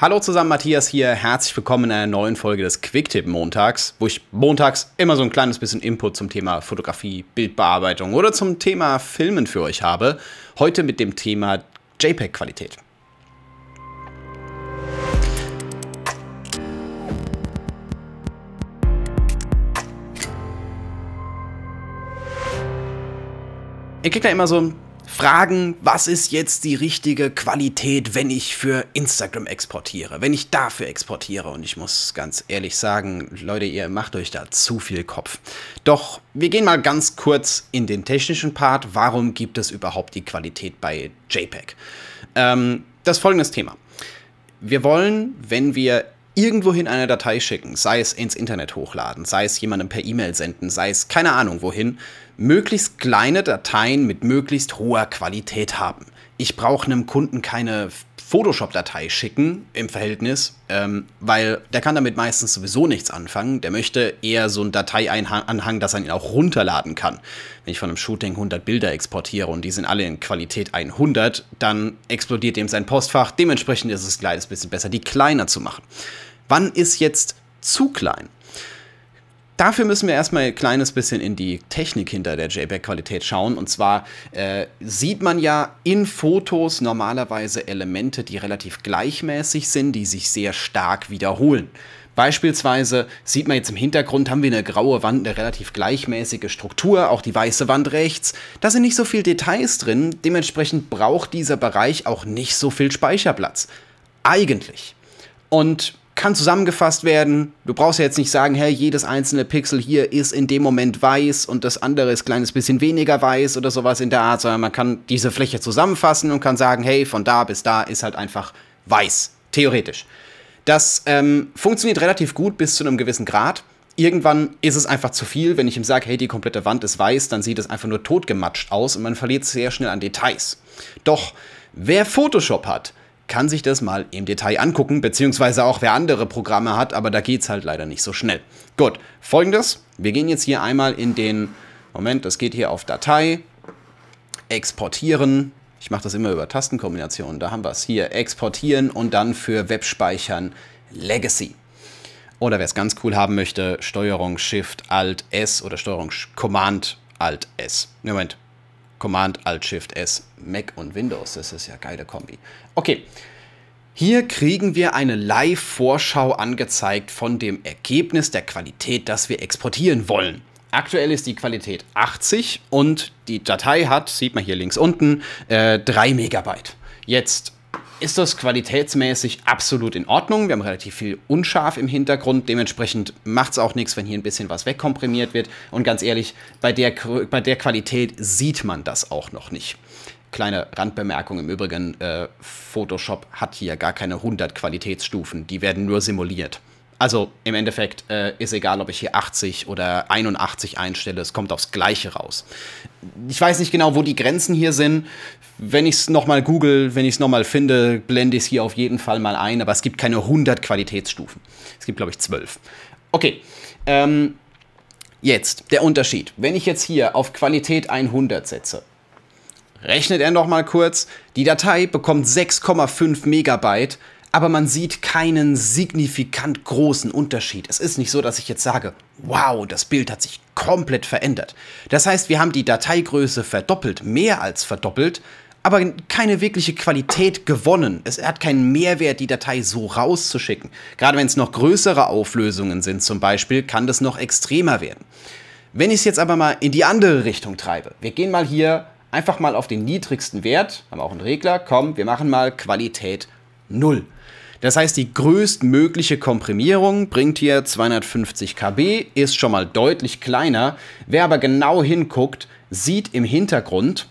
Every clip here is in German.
Hallo zusammen, Matthias hier. Herzlich willkommen in einer neuen Folge des Quicktip Montags, wo ich montags immer so ein kleines bisschen Input zum Thema Fotografie, Bildbearbeitung oder zum Thema Filmen für euch habe. Heute mit dem Thema JPEG-Qualität. Ihr kriegt da immer so ein Fragen, was ist jetzt die richtige Qualität, wenn ich für Instagram exportiere, wenn ich dafür exportiere. Und ich muss ganz ehrlich sagen, Leute, ihr macht euch da zu viel Kopf. Doch wir gehen mal ganz kurz in den technischen Part. Warum gibt es überhaupt die Qualität bei JPEG? Ähm, das folgende Thema. Wir wollen, wenn wir irgendwohin eine Datei schicken, sei es ins Internet hochladen, sei es jemandem per E-Mail senden, sei es keine Ahnung wohin, möglichst kleine Dateien mit möglichst hoher Qualität haben. Ich brauche einem Kunden keine Photoshop-Datei schicken im Verhältnis, ähm, weil der kann damit meistens sowieso nichts anfangen. Der möchte eher so einen Dateianhang, dass er ihn auch runterladen kann. Wenn ich von einem Shooting 100 Bilder exportiere und die sind alle in Qualität 100, dann explodiert dem sein Postfach. Dementsprechend ist es ein kleines bisschen besser, die kleiner zu machen. Wann ist jetzt zu klein? Dafür müssen wir erstmal ein kleines bisschen in die Technik hinter der JPEG-Qualität schauen. Und zwar äh, sieht man ja in Fotos normalerweise Elemente, die relativ gleichmäßig sind, die sich sehr stark wiederholen. Beispielsweise sieht man jetzt im Hintergrund, haben wir eine graue Wand, eine relativ gleichmäßige Struktur, auch die weiße Wand rechts. Da sind nicht so viele Details drin, dementsprechend braucht dieser Bereich auch nicht so viel Speicherplatz. Eigentlich. Und kann zusammengefasst werden. Du brauchst ja jetzt nicht sagen, hey, jedes einzelne Pixel hier ist in dem Moment weiß und das andere ist ein kleines bisschen weniger weiß oder sowas in der Art, sondern man kann diese Fläche zusammenfassen und kann sagen, hey, von da bis da ist halt einfach weiß, theoretisch. Das ähm, funktioniert relativ gut bis zu einem gewissen Grad. Irgendwann ist es einfach zu viel, wenn ich ihm sage, hey, die komplette Wand ist weiß, dann sieht es einfach nur totgematscht aus und man verliert sehr schnell an Details. Doch wer Photoshop hat, kann sich das mal im Detail angucken, beziehungsweise auch wer andere Programme hat, aber da geht es halt leider nicht so schnell. Gut, folgendes, wir gehen jetzt hier einmal in den, Moment, das geht hier auf Datei, exportieren, ich mache das immer über Tastenkombinationen, da haben wir es hier, exportieren und dann für Webspeichern Legacy. Oder wer es ganz cool haben möchte, Steuerung Shift Alt S oder Steuerung Command Alt S. Moment, Command-Alt-Shift-S. Mac und Windows, das ist ja geile Kombi. Okay, hier kriegen wir eine Live-Vorschau angezeigt von dem Ergebnis der Qualität, das wir exportieren wollen. Aktuell ist die Qualität 80 und die Datei hat, sieht man hier links unten, äh, 3 Megabyte. Jetzt ist das qualitätsmäßig absolut in Ordnung. Wir haben relativ viel unscharf im Hintergrund. Dementsprechend macht es auch nichts, wenn hier ein bisschen was wegkomprimiert wird. Und ganz ehrlich, bei der, bei der Qualität sieht man das auch noch nicht. Kleine Randbemerkung im Übrigen, äh, Photoshop hat hier gar keine 100 Qualitätsstufen, die werden nur simuliert. Also im Endeffekt äh, ist egal, ob ich hier 80 oder 81 einstelle, es kommt aufs Gleiche raus. Ich weiß nicht genau, wo die Grenzen hier sind. Wenn ich es nochmal google, wenn ich es nochmal finde, blende ich es hier auf jeden Fall mal ein, aber es gibt keine 100 Qualitätsstufen. Es gibt, glaube ich, 12. Okay, ähm, jetzt der Unterschied. Wenn ich jetzt hier auf Qualität 100 setze, rechnet er nochmal kurz, die Datei bekommt 6,5 Megabyte aber man sieht keinen signifikant großen Unterschied. Es ist nicht so, dass ich jetzt sage, wow, das Bild hat sich komplett verändert. Das heißt, wir haben die Dateigröße verdoppelt, mehr als verdoppelt, aber keine wirkliche Qualität gewonnen. Es hat keinen Mehrwert, die Datei so rauszuschicken. Gerade wenn es noch größere Auflösungen sind zum Beispiel, kann das noch extremer werden. Wenn ich es jetzt aber mal in die andere Richtung treibe, wir gehen mal hier einfach mal auf den niedrigsten Wert, haben auch einen Regler, komm, wir machen mal Qualität 0. Das heißt, die größtmögliche Komprimierung bringt hier 250 kB, ist schon mal deutlich kleiner. Wer aber genau hinguckt, sieht im Hintergrund,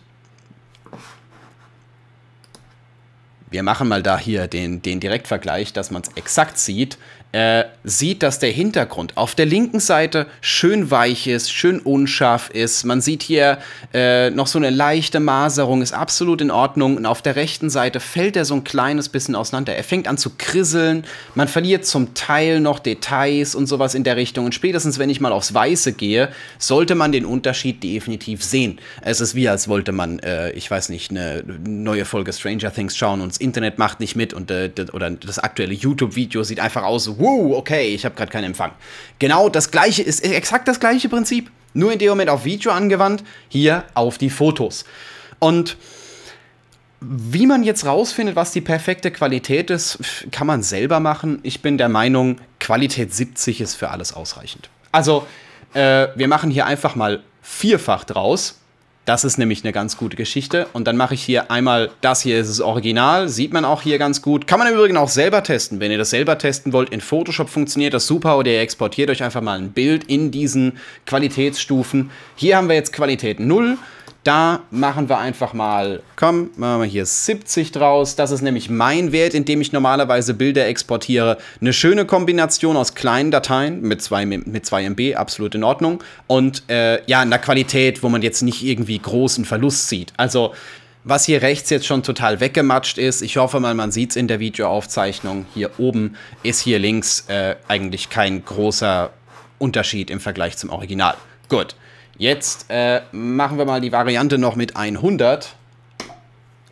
wir machen mal da hier den, den Direktvergleich, dass man es exakt sieht, äh, sieht, dass der Hintergrund auf der linken Seite schön weich ist, schön unscharf ist. Man sieht hier äh, noch so eine leichte Maserung, ist absolut in Ordnung. Und auf der rechten Seite fällt er so ein kleines bisschen auseinander. Er fängt an zu krisseln. Man verliert zum Teil noch Details und sowas in der Richtung. Und spätestens, wenn ich mal aufs Weiße gehe, sollte man den Unterschied definitiv sehen. Es ist wie, als wollte man, äh, ich weiß nicht, eine neue Folge Stranger Things schauen und das Internet macht nicht mit und äh, oder das aktuelle YouTube-Video sieht einfach aus, so, Wow, okay, ich habe gerade keinen Empfang. Genau das gleiche ist exakt das gleiche Prinzip, nur in dem Moment auf Video angewandt, hier auf die Fotos. Und wie man jetzt rausfindet, was die perfekte Qualität ist, kann man selber machen. Ich bin der Meinung, Qualität 70 ist für alles ausreichend. Also, äh, wir machen hier einfach mal vierfach draus das ist nämlich eine ganz gute Geschichte. Und dann mache ich hier einmal, das hier ist das Original, sieht man auch hier ganz gut. Kann man im Übrigen auch selber testen. Wenn ihr das selber testen wollt, in Photoshop funktioniert das super oder ihr exportiert euch einfach mal ein Bild in diesen Qualitätsstufen. Hier haben wir jetzt Qualität 0. Da machen wir einfach mal, komm, machen wir hier 70 draus. Das ist nämlich mein Wert, in dem ich normalerweise Bilder exportiere. Eine schöne Kombination aus kleinen Dateien mit 2 mit zwei MB, absolut in Ordnung. Und äh, ja, in der Qualität, wo man jetzt nicht irgendwie großen Verlust sieht. Also was hier rechts jetzt schon total weggematscht ist, ich hoffe mal, man sieht es in der Videoaufzeichnung, hier oben ist hier links äh, eigentlich kein großer Unterschied im Vergleich zum Original. Gut. Jetzt äh, machen wir mal die Variante noch mit 100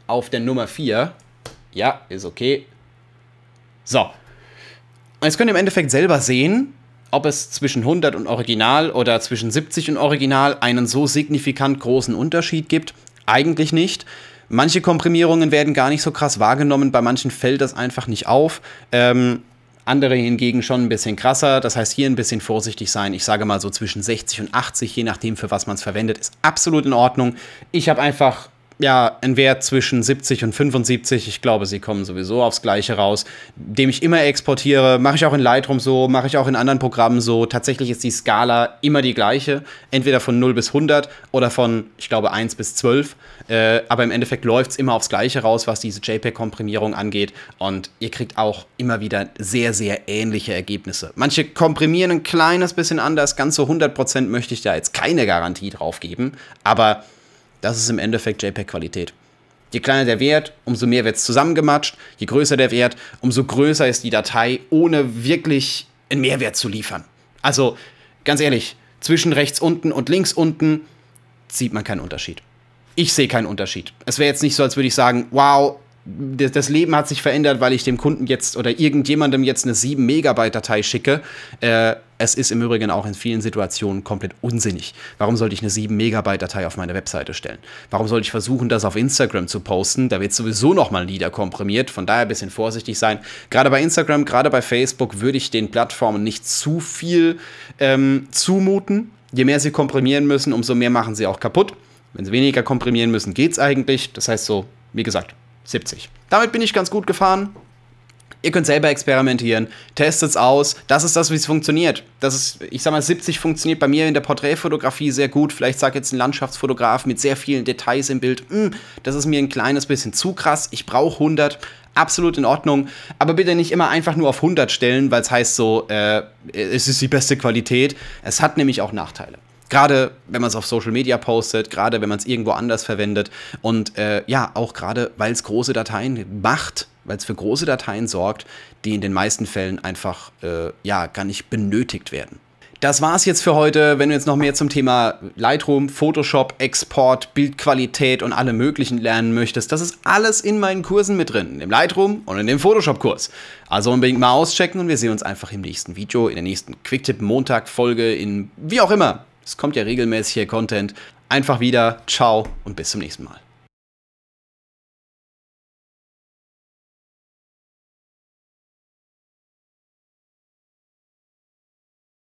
auf der Nummer 4. Ja, ist okay. So. Jetzt könnt ihr im Endeffekt selber sehen, ob es zwischen 100 und Original oder zwischen 70 und Original einen so signifikant großen Unterschied gibt. Eigentlich nicht. Manche Komprimierungen werden gar nicht so krass wahrgenommen, bei manchen fällt das einfach nicht auf. Ähm, andere hingegen schon ein bisschen krasser. Das heißt, hier ein bisschen vorsichtig sein. Ich sage mal so zwischen 60 und 80, je nachdem, für was man es verwendet, ist absolut in Ordnung. Ich habe einfach ja, ein Wert zwischen 70 und 75. Ich glaube, sie kommen sowieso aufs Gleiche raus, dem ich immer exportiere. Mache ich auch in Lightroom so, mache ich auch in anderen Programmen so. Tatsächlich ist die Skala immer die gleiche. Entweder von 0 bis 100 oder von, ich glaube, 1 bis 12. Äh, aber im Endeffekt läuft es immer aufs Gleiche raus, was diese JPEG-Komprimierung angeht. Und ihr kriegt auch immer wieder sehr, sehr ähnliche Ergebnisse. Manche komprimieren ein kleines bisschen anders. Ganz so 100% möchte ich da jetzt keine Garantie drauf geben. Aber das ist im Endeffekt JPEG-Qualität. Je kleiner der Wert, umso mehr wird es zusammengematscht. Je größer der Wert, umso größer ist die Datei, ohne wirklich einen Mehrwert zu liefern. Also, ganz ehrlich, zwischen rechts unten und links unten sieht man keinen Unterschied. Ich sehe keinen Unterschied. Es wäre jetzt nicht so, als würde ich sagen, wow, das Leben hat sich verändert, weil ich dem Kunden jetzt oder irgendjemandem jetzt eine 7 Megabyte Datei schicke. Äh, es ist im Übrigen auch in vielen Situationen komplett unsinnig. Warum sollte ich eine 7 Megabyte Datei auf meine Webseite stellen? Warum sollte ich versuchen, das auf Instagram zu posten? Da wird sowieso nochmal niederkomprimiert. Von daher ein bisschen vorsichtig sein. Gerade bei Instagram, gerade bei Facebook würde ich den Plattformen nicht zu viel ähm, zumuten. Je mehr sie komprimieren müssen, umso mehr machen sie auch kaputt. Wenn sie weniger komprimieren müssen, geht es eigentlich. Das heißt so, wie gesagt, 70. Damit bin ich ganz gut gefahren. Ihr könnt selber experimentieren, testet es aus. Das ist das, wie es funktioniert. Das ist, ich sag mal, 70 funktioniert bei mir in der Porträtfotografie sehr gut. Vielleicht sagt jetzt ein Landschaftsfotograf mit sehr vielen Details im Bild, hm, das ist mir ein kleines bisschen zu krass, ich brauche 100. Absolut in Ordnung, aber bitte nicht immer einfach nur auf 100 stellen, weil es heißt so, äh, es ist die beste Qualität. Es hat nämlich auch Nachteile. Gerade wenn man es auf Social Media postet, gerade wenn man es irgendwo anders verwendet und äh, ja, auch gerade weil es große Dateien macht, weil es für große Dateien sorgt, die in den meisten Fällen einfach äh, ja, gar nicht benötigt werden. Das war's jetzt für heute. Wenn du jetzt noch mehr zum Thema Lightroom, Photoshop, Export, Bildqualität und alle möglichen lernen möchtest, das ist alles in meinen Kursen mit drin, im Lightroom und in dem Photoshop-Kurs. Also unbedingt mal auschecken und wir sehen uns einfach im nächsten Video, in der nächsten Quicktip-Montag-Folge, in wie auch immer. Es kommt ja regelmäßig hier Content. Einfach wieder, ciao und bis zum nächsten Mal.